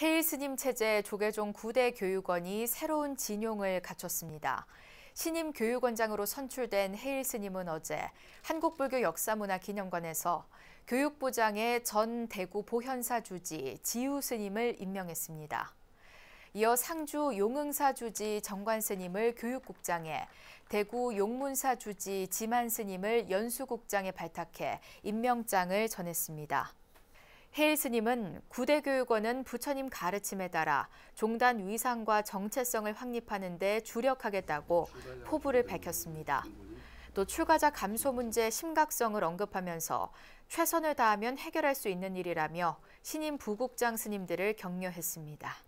해일 스님 체제 조계종 9대 교육원이 새로운 진용을 갖췄습니다. 신임 교육원장으로 선출된 해일 스님은 어제 한국불교 역사문화기념관에서 교육부장의 전 대구 보현사 주지 지우 스님을 임명했습니다. 이어 상주 용흥사 주지 정관 스님을 교육국장에 대구 용문사 주지 지만 스님을 연수국장에 발탁해 임명장을 전했습니다. 헤일 스님은 구대 교육원은 부처님 가르침에 따라 종단 위상과 정체성을 확립하는 데 주력하겠다고 포부를 밝혔습니다. 또 출가자 감소 문제 심각성을 언급하면서 최선을 다하면 해결할 수 있는 일이라며 신임 부국장 스님들을 격려했습니다.